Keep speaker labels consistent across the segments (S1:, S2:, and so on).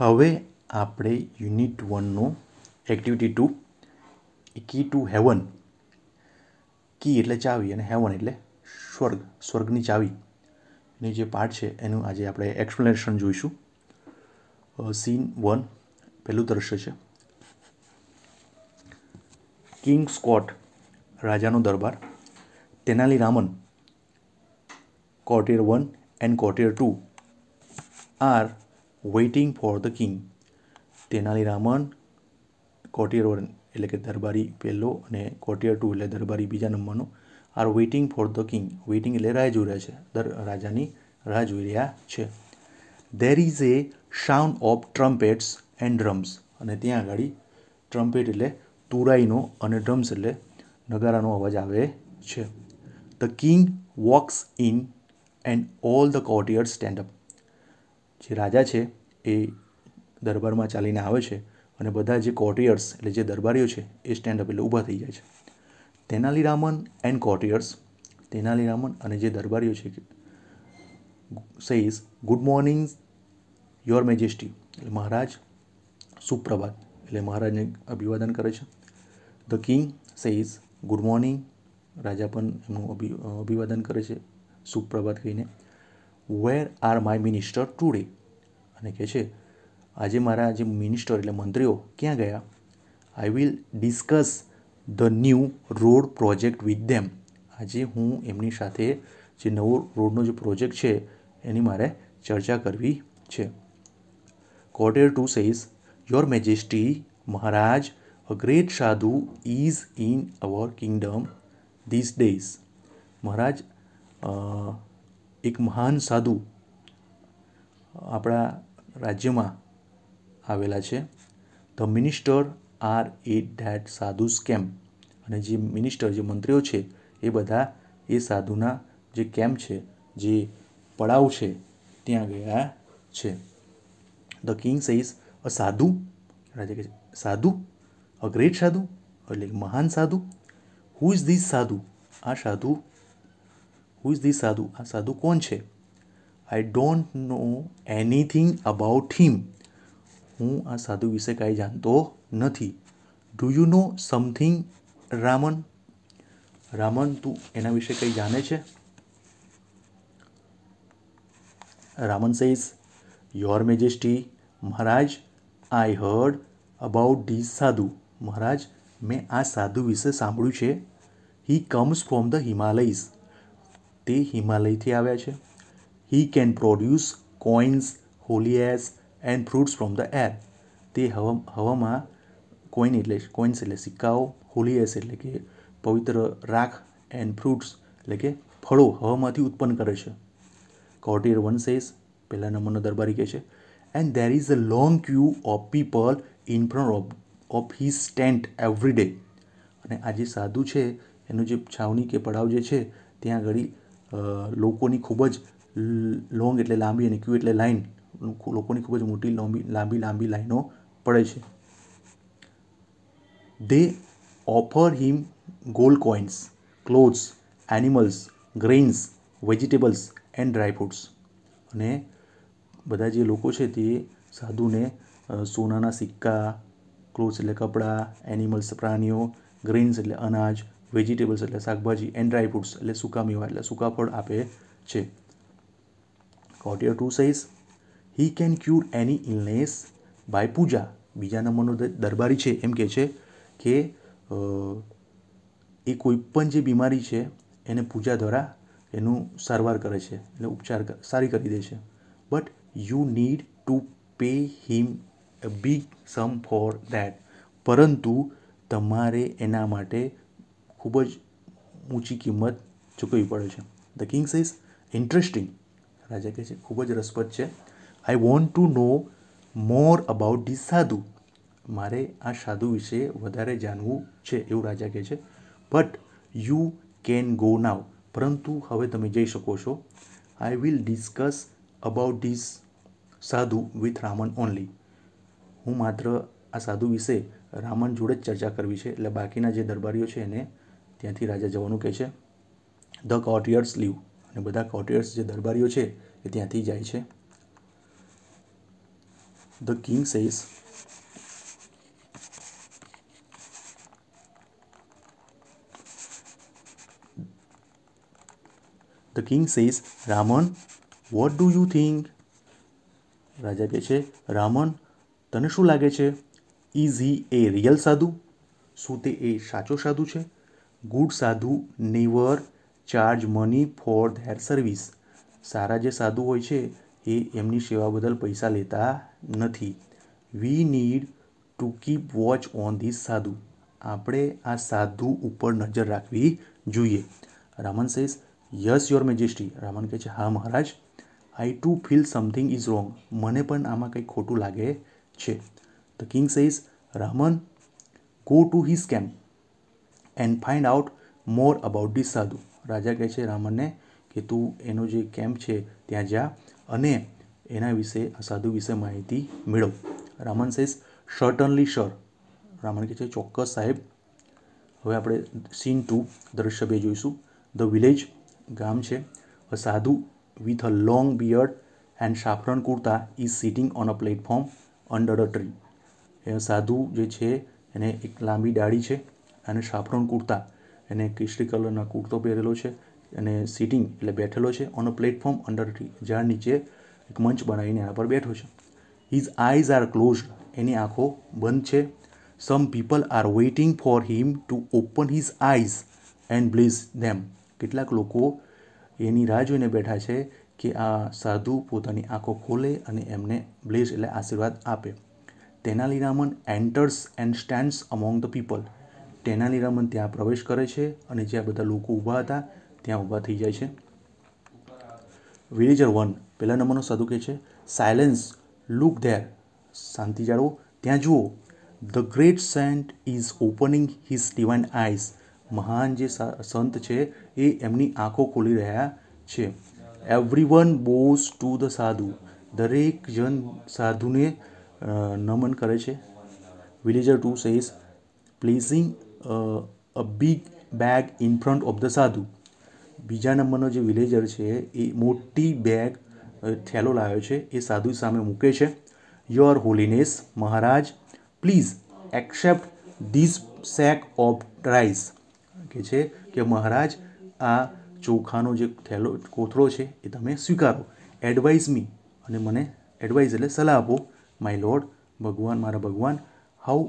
S1: હવે આપણે યુનિટ 1 નો activity 2 key to heaven key એટલે ચાવી ને હેવન એટલે સ્વર્ગ સ્વર્ગની ચાવી એનો જે પાઠ છે એનું આજે આપણે એક્સપ્લેનેશન જોઈશું સીન 1 પહેલું દ્રશ્ય છે કિંગ્સ કોટ રાજાનો દરબાર Tenali Raman courtier 1 and courtier 2 are waiting for the king Tenali Raman courtier one એટલે કે દરબારી પહેલો અને કોટિયર ટુ એટલે દરબારી બીજા નંબરનો are waiting for the king waiting એટલે રાહ જોઈ રહ્યા છે દર રાજાની રાહ જોઈ રહ્યા છે there is a sound of trumpets and drums અને ત્યાં આગળ ટ્રમ્પેટ એટલે તુરાઈનો અને ડ્રમ્સ એટલે નગારાનો અવાજ આવે છે the king walks in and all the courtiers stand up જે રાજા છે એ દરબારમાં ચાલીને આવે છે અને બધા જે કોર્ટિયર્સ એટલે જે દરબારીઓ છે એ સ્ટેન્ડ અપ એટલે ઊભા થઈ જાય છે તેનાલી રામન એન્ડ કોર્ટિયર્સ રામન અને જે દરબારીઓ છે says good morning your majesty એટલે મહારાજ સુપ્રભાત એટલે મહારાજને અભિવાદન કરે છે the king says good morning રાજા પણ એમનું અભિ અભિવાદન કરે છે સુપ્રભાત કહીને where are my minister today અને કે છે આજે મારા આજે મિનિસ્ટર એટલે મંત્રીઓ ક્યાં ગયા I will discuss the new road project with them આજે હું એમની સાથે જે નવો રોડનો જે પ્રોજેક્ટ છે એની મારા ચર્ચા કરવી છે courtier two says your majesty મહારાજ a great sadhu is in our kingdom these days મહારાજ એક મહાન સાધુ આપડા રાજ્યમાં આવેલા છે the minister are a date sadhu scam અને જે મિનિસ્ટર જે મંત્રીઓ છે એ બધા એ સાધુના જે કેમ્પ છે જે પડાવ છે ત્યાં ગયા છે ધ કિંગ સઈઝ અ સાધુ રાજા કહે છે સાધુ અ ગ્રેટ સાધુ એટલે મહાન સાધુ હુ ઇઝ ધીસ સાધુ આ સાધુ હુ ઇઝ ધીસ સાધુ આ સાધુ કોણ છે I don't know anything about him હું આ સાધુ વિશે કાંઈ જાણતો નથી do you know something Raman Raman તું એના વિશે કંઈ જાણે છે રામન સેઝ યોર મેજેસ્ટી મહારાજ I heard about this sadhu મહારાજ મેં આ સાધુ વિશે સાંભળ્યું છે he comes from the Himalayas તે હિમાલયથી આવ્યા છે He can produce coins, holy ash, and fruits from the air. તે હવા હવામાં કોઈન એટલે કોઈન્સ એટલે સિક્કાઓ હોલી એસ એટલે કે પવિત્ર રાખ એન્ડ ફ્રૂટ્સ એટલે કે ફળો હવામાંથી ઉત્પન્ન કરે છે કોર્ટિયર વન સેઝ પહેલા નંબરનો દરબારી કહે છે and there is a long queue of people in front of of his tent every day અને આ જે સાધુ છે એનું જે છાવની કે પડાવ જે છે ત્યાં આગળ લોકોની ખૂબ જ લોંગ એટલે લાંબી અને ક્યૂ એટલે લાઇન લોકોની ખૂબ જ મોટી લાંબી લાંબી લાઈનો પડે છે दे ઓફર हिम ગોલ્ડ コイン സ് clothes animals grains vegetables and dry fruits અને બધા જે લોકો છે તે સાધુને સોનાના સિક્કા ક્લોથ એટલે કપડા એનિમલ્સ પ્રાણીઓ ગ્રેન્સ એટલે અનાજ વેજીટેબલ્સ એટલે શાકભાજી એન્ડ ડ્રાય ફ્રુટ્સ એટલે સુકા મીવા એટલે સુકા ફળ આપે છે courtier two says he can cure any illness by puja બીજા નંબરનો દરબારી છે એમ કહે છે કે એ કોઈ પણ જે બીમારી છે એને પૂજા દ્વારા એનું સારવાર કરે છે એટલે ઉપચાર સારી કરી દે છે but you need to pay him a big sum for that પરંતુ તમારે એના માટે ખૂબ જ ઊંચી કિંમત ચૂકવવી પડે છે ધ કિંગ સેઝ ઇન્ટરેસ્ટિંગ રાજા કહે છે ખૂબ જ રસપ્રદ છે I want to know more about the sadhu મારે આ સાધુ વિશે વધારે જાણવું છે એવું રાજા કહે છે but you can go now પરંતુ હવે તમે જઈ શકો છો I will discuss about this sadhu with Raman only હું માત્ર આ સાધુ વિશે રામન જોડે જ ચર્ચા કરવી છે એટલે બાકીના જે દરબારીઓ છે એને ત્યાંથી રાજા જવાનું કહે છે ધ કોર્ટિયર્સ લીવ અને બધા કોટિયર્સ જે દરબારીઓ છે એ ત્યાંથી જાય છે the king says the king says Raman what do you think રાજા કહે છે રામન તને શું લાગે છે ઇઝ હી એ રિયલ સાધુ શું તે એ સાચો સાધુ છે good sadhu never charge money for their service સારા જે સાધુ હોય છે એ એમની સેવા બદલ પૈસા લેતા નથી we need to keep watch on this sadhu આપણે આ સાધુ ઉપર નજર રાખવી જોઈએ Raman says yes your majesty Raman કહે છે હા મહારાજ I too feel something is wrong મને પણ આમાં કંઈ ખોટું લાગે છે the king says Raman go to his camp and find out more about this sadhu રાજા કહે છે રામણને કે તું એનો જે કેમ્પ છે ત્યાં જા અને એના વિશે આ સાધુ વિશે માહિતી મેળવ રામણ સેસ શર્ટનલી શ્યોર રામણ કહે છે ચોક્કસ સાહેબ હવે આપણે સીન ટુ દ્રશ્ય બે જોઈશું ધ વિલેજ ગામ છે a sadhu with a long beard and saffron kurta is sitting on a platform under a tree એ સાધુ જે છે એને એક લાંબી દાઢી છે અને સાફરન કુર્તા એને કેસરી કલરના કુર્તો પહેરેલો છે અને સિટિંગ એટલે બેઠેલો છે on a platform under tree જ્યાં નીચે એક મંચ બનાવીને એના પર બેઠો છે હિઝ આઈઝ આર ક્લોઝ એની આંખો બંધ છે some people are waiting for him to open his eyes and bless them કેટલાક લોકો એની રાહ જોઈને બેઠા છે કે આ સાધુ પોતાની આંખો ખોલે અને એમને બ્લેઝ એટલે આશીર્વાદ આપે Tenali Raman enters and stands among the people Tenali Raman ત્યાં પ્રવેશ કરે છે અને જે આ બધા લોકો ઊભા હતા ત્યાં ઊભા થઈ જાય છે વિલેજર 1 પેલા નમનો સાધુ કે છે સાયલન્સ લુક ધેર શાંતિ જાઓ ત્યાં જુઓ the great saint is opening his living eyes મહાન જે સંત છે એ એમની આંખો ખોલી રહ્યા છે एवरीवन બોસ ટુ ધ સાધુ દરેક જણ સાધુને નમન કરે છે villager 2 says placing a a big bag in front of the sadhu બીજા નંબરનો જે વિલેજર છે એ મોટી બેગ થેલો લાવ્યો છે એ સાધુ સામે મૂકે છે યોર હોલીનેસ મહારાજ please accept this sack of rice કે છે કે મહારાજ આ ચોખાનો જે થેલો કોથળો છે એ તમે સ્વીકારો એડવાઇઝ મી અને મને એડવાઇઝ એટલે સલાહ આપો માય લોર્ડ ભગવાન મારા ભગવાન હાઉ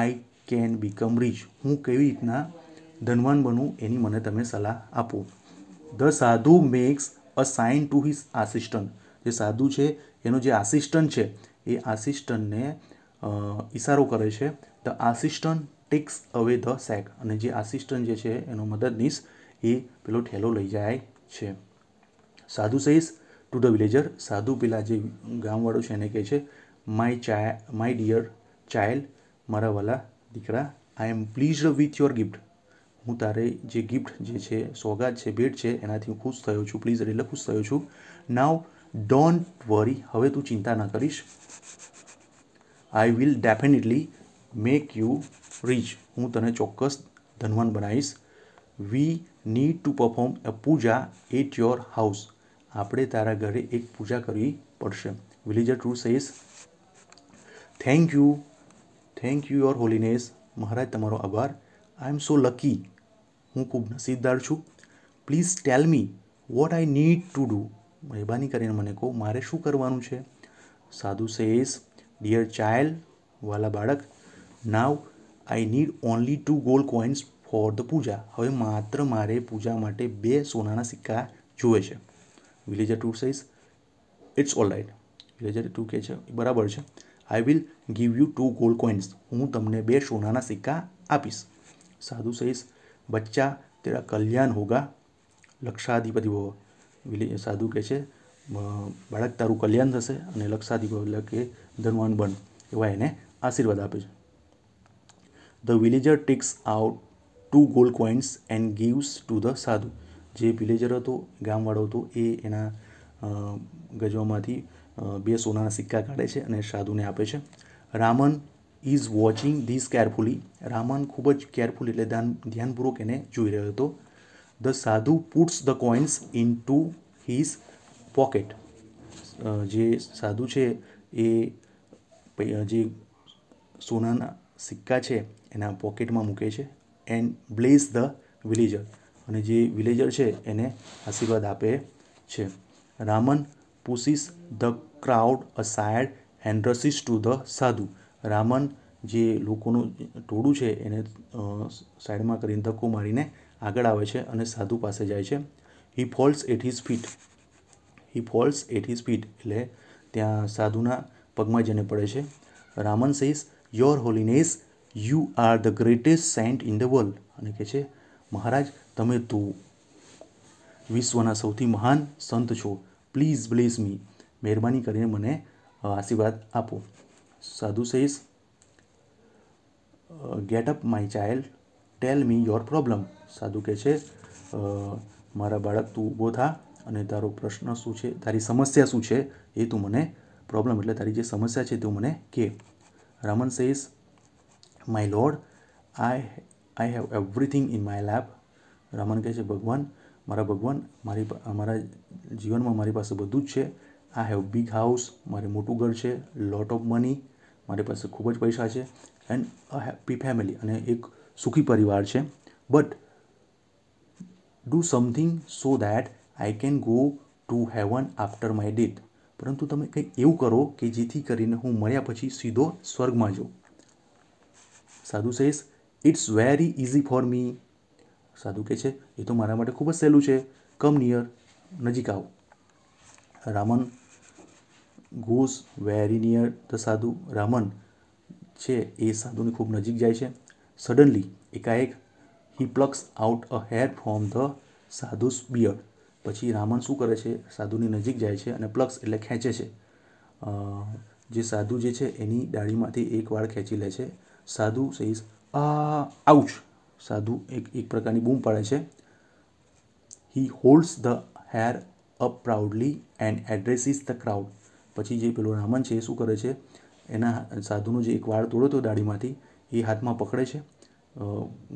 S1: આઈ केन बी कंब्रिज हूं કેવી રીતના ધનવાન બનું એની મને તમને સલાહ આપું the sadhu makes a sign to his assistant જે સાધુ છે એનો જે આસિસ્ટન્ટ છે એ આસિસ્ટન્ટને ઈશારો કરે છે ધ આસિસ્ટન્ટ ટિક્સ અવે ધ સેક અને જે આસિસ્ટન્ટ જે છે એનો મદદનીશ એ પેલો થેલો લઈ જાય છે સાધુ સેઝ ટુ ધ વિલેજર સાધુ બિલાજી ગામવાળો છે એને કહે છે માય માય ડીયર ચાઇલ્ડ મારા વલા દીકરા I am pleased with your gift હું તારે જે ગિફ્ટ જે છે સોગાદ છે ભેટ છે એનાથી હું ખુશ થયો છું પ્લીઝ એટલે ખુશ થયો છું નાવ ડોન્ટ વરી હવે તું ચિંતા ના કરીશ I will definitely make you rich હું તને ચોક્કસ ધનવાન બનાવીશ we need to perform a puja at your house આપણે તારા ઘરે એક પૂજા કરવી પડશે villager two says thank you thank you your holiness maharaj તમારો આભાર આઈ એમ સો લકી હું ખૂબ નસીબદાર છું please tell me what I need to do مہربانی کریں મને કો મારે શું કરવાનું છે સાધુ સેઝ डियर चाइल्ड વાલા બાળક now I need only two gold coins for the puja હવે માત્ર મારે પૂજા માટે બે સોનાના સિક્કા જોઈએ છે villager 2 says it's alright villager 2 કે છે બરાબર છે I will give you two gold coins હું તમને બે સોનાના સિક્કા આપીશ સાધુ સહીશ બચ્ચા તેરા કલ્યાણ હોગા લક્ષાધિપતિ ભવ સાધુ કહે છે બાળક તારું કલ્યાણ થશે અને લક્ષાધિપતિ એટલે કે ધનવાન બન એવા એને આશીર્વાદ આપે છે the villager takes out two gold coins and gives to the sadhu જે વિલેજર હતો ગામવાળો હતો એ એના ગજવામાંથી એ બે સોનાના સિક્કા કાડે છે અને સાધુને આપે છે. Raman is watching this carefully. Raman ખૂબ જ કેરફુલ એટલે ધ્યાનપૂર્વક એને જોઈ રહ્યો હતો. The sadhu puts the coins into his pocket. જે સાધુ છે એ ભઈ જે સોનાના સિક્કા છે એના પોકેટમાં મૂકે છે. And bless the villager. અને જે વિલેજર છે એને આશીર્વાદ આપે છે. Raman pushes the crowd aside and rushes to the sadhu Raman જે લોકોનું ટોળું છે એને સાઈડમાં કરીને ધક્કો મારીને આગળ આવે છે અને સાધુ પાસે જાય છે he falls at his feet he falls at his feet એટલે ત્યાં સાધુના પગમાં જઈને પડે છે Raman says your holiness you are the greatest saint in the world અને કહે છે મહારાજ તમે તો વિશ્વના સૌથી મહાન સંત છો પ્લીઝ બ્લેસ મી મહેરબાની કરીને મને આશીર્વાદ આપો સાધુ says get up my child tell me your problem સાધુ કહે છે મારા બાળક તું ઊભો થા અને તારો પ્રશ્ન શું છે તારી સમસ્યા શું છે એ તું મને પ્રોબ્લેમ એટલે તારી જે સમસ્યા છે તું મને કહે Raman says my lord I I have everything in my life Raman કહે છે ભગવાન મારા ભગવાન મારી અમારું જીવનમાં મારી પાસે બધું જ છે આ હેવ બિગ હાઉસ મારી મોટું ઘર છે લોટ ઓફ મની મારી પાસે ખૂબ જ પૈસા છે એન્ડ અ હેપી ફેમિલી અને એક સુખી પરિવાર છે but do something so that I can go to heaven after my death પરંતુ તમે કંઈ એવું કરો કે જેથી કરીને હું મર્યા પછી સીધો સ્વર્ગમાં જઉ સાધુ says it's very easy for me સાધુ કે છે એ તો મારા માટે ખૂબ જ સહેલું છે કમ નિયર નજીક આવો રામન ગોઝ વેરી નિયર તો સાધુ રામન છે એ સાધુ ની ખૂબ નજીક જાય છે સડનલી એક આ એક he plucks out a hair from the sadhu's beard પછી રામન શું કરે છે સાધુ ની નજીક જાય છે અને પલક્સ એટલે ખેંચે છે જે સાધુ જે છે એની દાઢી માંથી એક વાળ ખેંચી લે છે સાધુ સેઝ આ આઉચ સાધુ એક એક પ્રકારની બૂમ પાડે છે he holds the hair up proudly and addresses the crowd પછી જે પેલા રામન છે એ શું કરે છે એના સાધુનો જે એક વાળ તોડો તો દાઢીમાંથી એ હાથમાં પકડે છે અ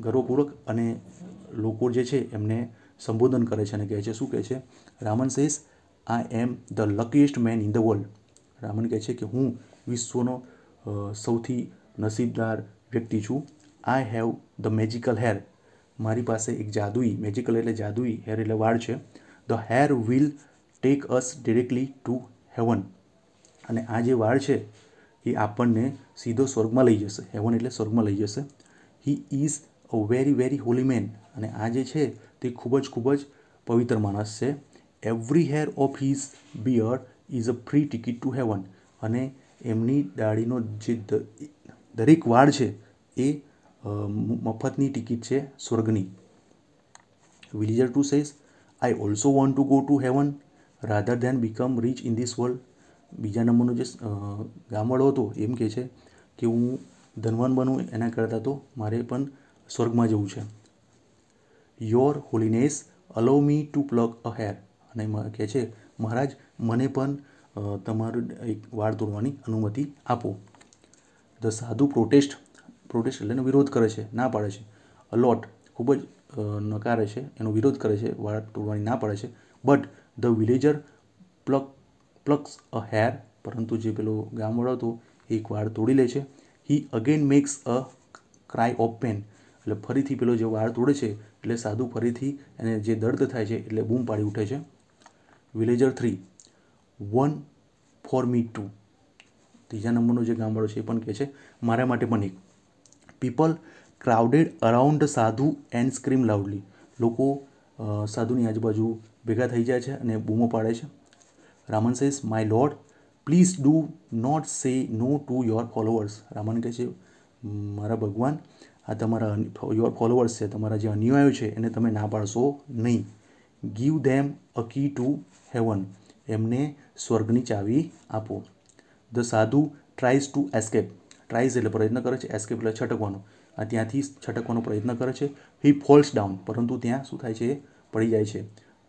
S1: ગર્વપૂર્વક અને લોકો જે છે એમને સંબોધન કરે છે અને કહે છે શું કહે છે Raman says I am the luckiest man in the world Raman કહે છે કે હું વિશ્વનો સૌથી નસીબદાર વ્યક્તિ છું I have the magical hair મારી પાસે એક જાદુઈ મેજિકલ એટલે જાદુઈ હેર એટલે વાળ છે the hair will take us directly to heaven અને આ જે વાળ છે એ આપણને સીધો સ્વર્ગમાં લઈ જશે હેવન એટલે સ્વર્ગમાં લઈ જશે he is a very very holy man અને આ જે છે તે ખૂબ જ ખૂબ જ પવિત્ર માણસ છે every hair of his beard is a free ticket to heaven અને એમની દાઢીનો જે દરેક વાળ છે એ મફત ની ટિકિટ છે સ્વર્ગની villager 2 says I also want to go to heaven rather than become rich in this world બીજા નંબરનો જે ગામડો હતો એમ કહે છે કે હું ધનવાન બનું એના કરતાં તો મારે પણ સ્વર્ગમાં જવું છે your holiness allow me to pluck a hair અને માં કહે છે મહારાજ મને પણ તમાર એક વાત રજૂ કરવાની અનુમતિ આપો ધ સાધુ પ્રોટેસ્ટ प्रोड्यूस करने विरोध करे छे ना पड़े छे अ लॉट खूबज नकारे छे એનો વિરોધ કરે છે વાડ તોડવાની ના પડે છે but the villager pluck plucks a hair પરંતુ જે પેલો ગામડો હતો એક વાડ તોડી લે છે he again makes a cry open એટલે ફરીથી પેલો જે વાડ તોડે છે એટલે સાધુ ફરીથી એને જે દર્દ થાય છે એટલે બૂમ પાડી ઉઠે છે વિલેજર 3 1 ફોર મી ટુ તીજા નંબરનો જે ગામડો છે એ પણ કહે છે મારા માટે પણ people crowded around the sadhu and scream loudly લોકો સાધુની આજુબાજુ ભેગા થઈ જાય છે અને બૂમો પાડે છે Raman says my lord please do not say no to your followers Raman કહે છે મારા ભગવાન આ તમારા યોર ફોલોઅર્સ છે તમારા જે અન્યાયો છે એને તમે ના પાડશો નહીં give them a key to heaven એમને સ્વર્ગની ચાવી આપો ધ સાધુ ટ્રાઇઝ ટુ એસ્કેપ ટ્રાઇઝ એટલે પ્રયત્ન કરે છે એસ્કેપ એટલે છટકવાનો આ ત્યાંથી છટકવાનો પ્રયત્ન કરે છે હી ફોલ્સ ડાઉન પરંતુ ત્યાં શું થાય છે પડી જાય છે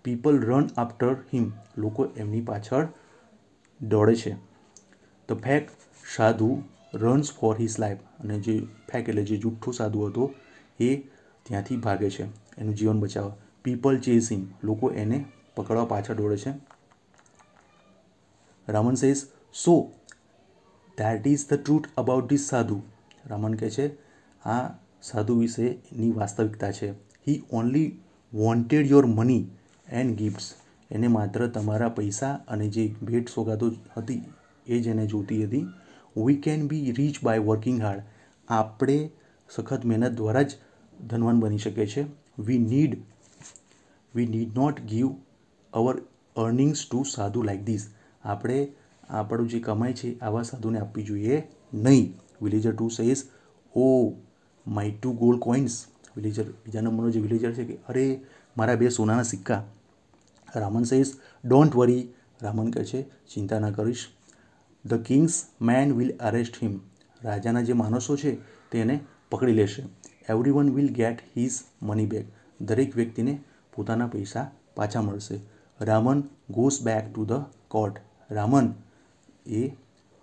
S1: પીપલ રન આફ્ટર હિમ લોકો એમની પાછળ દોડે છે the fake sadhu runs for his life અને જે ફેક એટલે જે જુઠ્ઠો સાધુ હતો એ ત્યાંથી ભાગે છે એનું જીવન બચાવવા પીપલ ચેઝ હિમ લોકો એને પકડવા પાછળ દોડે છે Raman says so that is the truth about this sadhu Raman કહે છે આ સાધુ વિશેની વાસ્તવિકતા છે he only wanted your money and gifts એને માત્ર તમારા પૈસા અને જે ભેટ સોગાદો હતી એ જ એને જોતી હતી we can be rich by working hard આપણે સખત મહેનત દ્વારા જ ધનવાન બની શકીએ છીએ we need we need not give our earnings to sadhu like this આપણે આપણો જે કમાઈ છે આવા સાધુને આપી જોઈએ નહીં villager 2 says oh my 2 gold コイン સ વિલેજર બીજા નંબરનો જે વિલેજર છે કે અરે મારા બે સોનાના સિક્કા Raman says don't worry Raman કહે છે ચિંતા ના કરીશ the king's men will arrest Him રાજાના જે માણસો છે તેને પકડી લેશે everyone will get his money bag દરેક વ્યક્તિને પોતાનો પૈસા પાછા મળશે Raman goes back to the court Raman એ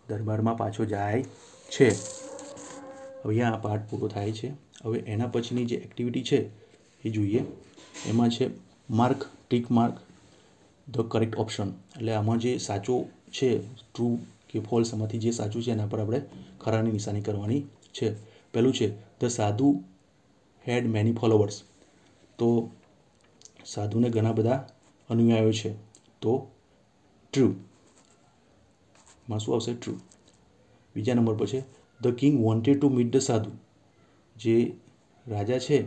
S1: દરબારમાં પાછો જાય છે હવે આ પાઠ પૂરો થાય છે હવે એના પછીની જે એક્ટિવિટી છે એ જોઈએ એમાં છે mark tick mark the correct option એટલે આમાં જે સાચો છે ટ્રુ કે ફોલ્સ એમાંથી જે સાચું છે એના પર આપણે ખરાની નિશાની કરવાની છે પહેલું છે ધ સાધુ હેડ મેની ફોલોવર્સ તો સાધુને ઘણા બધા અનુયાયો છે તો ટ્રુ માં શું આવશે ટ્રુ બીજા નંબર પર છે the king wanted to meet the sadhu જે રાજા છે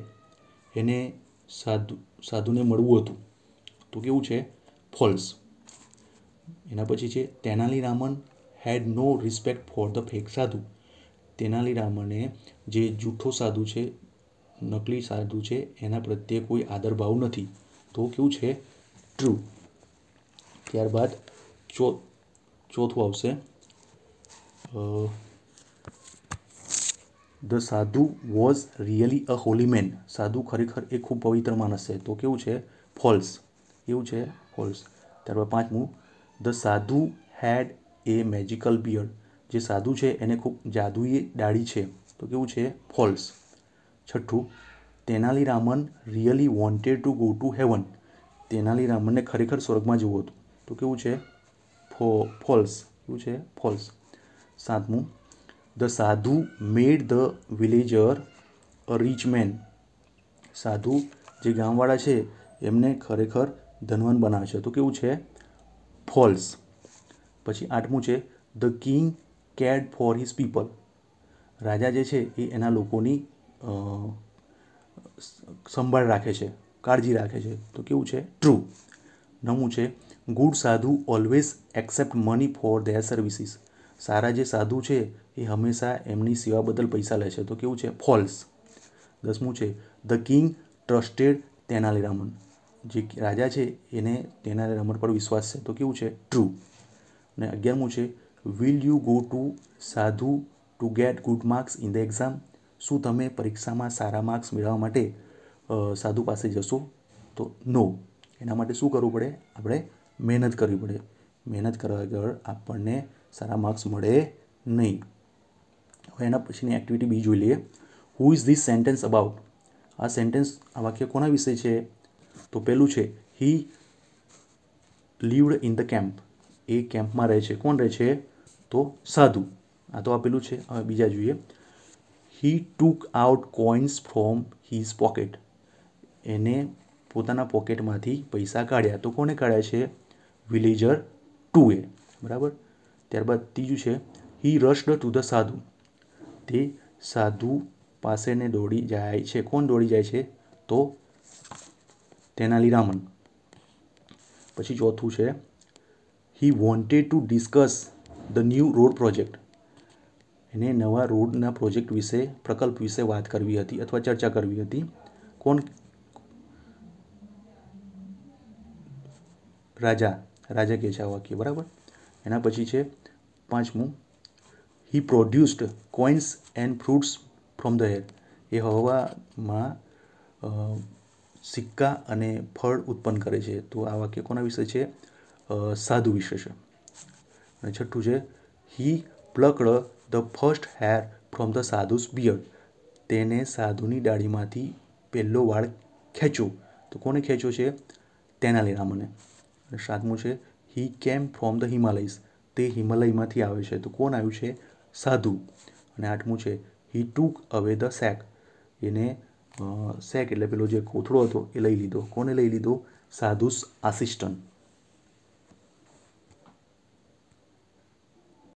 S1: એને સાધુ સાધુને મળવું હતું તો કેવું છે ફોલ્સ એના પછી છે Tenali Raman had no respect for the fake sadhu Tenali રામને જે જૂઠો સાધુ છે નકલી સાધુ છે એના પ્રત્યે કોઈ આદરભાવ નથી તો કેવું છે ટ્રુ ત્યારબાદ ચો જોઠો આવશે the sadhu was really a holy man સાધુ ખરેખર એક ખૂબ પવિત્ર માનસ છે તો કેવું છે ફોલ્સ એવું છે ફોલ્સ ત્યાર પછી પાંચમો ધ સાધુ હેડ અ મેજિકલ બિયર્ડ જે સાધુ છે એને ખૂબ જાદુઈ દાઢી છે તો કેવું છે ફોલ્સ છઠ્ઠું Tenali Raman really wanted to go to heaven Tenali રામનને ખરેખર સ્વર્ગમાં જવું હતું તો કેવું છે ફો ફોલ્સ શું છે ફોલ્સ સાતમું the sadhu made the villager a rich man સાધુ જે ગામવાળા છે એમને ખરેખર ધનવાન બનાવે છે તો કેવું છે ફોલ્સ પછી આઠમું છે the king cared for his people રાજા જે છે એ એના લોકોની સંભાળ રાખે છે કાળજી રાખે છે તો કેવું છે ટ્રુ નવું છે good sadhu always accept money for their services સારા જે સાધુ છે એ હંમેશા એમની સેવા બદલ પૈસા લે છે તો કેવું છે ફોલ્સ દસમું છે ધ કિંગ ટ્રસ્ટેડ તેનાલીરામન જે રાજા છે એને તેનાલીરામન પર વિશ્વાસ છે તો કેવું છે ટ્રુ અને અગિયારમું છે will you go to sadhu to get good marks in the exam શું તમે પરીક્ષામાં સારા માર્ક્સ મેળવવા માટે સાધુ પાસે જશો તો નો એના માટે શું કરવું પડે આપણે मेहनत करनी पड़ेगी मेहनत करवाएगा आपने सारा मार्क्स मड़े नहीं હવેના પછીની એક્ટિવિટી બી જોઈ લઈએ who is this sentence about આ સેન્ટેન્સ વાક્ય કોના વિશે છે તો પેલું છે he lived in the camp એક કેમ્પમાં રહે છે કોણ રહે છે તો સાધુ આ તો આપેલું છે હવે બીજા જોઈએ he took out coins from his pocket એને પોતાના પોકેટમાંથી પૈસા કાઢ્યા તો કોણે કાઢ્યા છે विलेजर 2a बराबर ત્યારબાદ ત્રીજું છે he rushed to the sadhu તે સાધુ પાસેને દોડી જાય છે કોણ દોડી જાય છે તો તેનાલી રામન પછી ચોથું છે he wanted to discuss the new road project એને નવા રોડના પ્રોજેક્ટ વિષે प्रकल्प વિષે વાત કરવી હતી અથવા ચર્ચા કરવી હતી કોણ રાજા રાજા કેજાવાક્ય બરાબર એના પછી છે પાંચમું he produced coins and fruits from the હે એ હોવા માં સિક્કા અને ફળ ઉત્પન્ન કરે છે તો આ વાક્ય કોના વિશે છે સાધુ વિશે છે અને છઠ્ઠું છે he plucked the first hair from the sadhu's beard તેણે સાધુની દાઢીમાંથી પહેલો વાળ ખેંચો તો કોણે ખેંચો છે તેનાલે રામને અને સાતમું છે હી કેમ ફ્રોમ ધ હિમાલયસ તે હિમાલયમાંથી આવે છે તો કોણ આવ્યું છે સાધુ અને આઠમું છે હી ટુક અવે ધ સેક એને સેક એટલે પેલો જે કોથળો હતો એ લઈ લીધો કોને લઈ લીધો સાધુસ આસિસ્ટન્ટ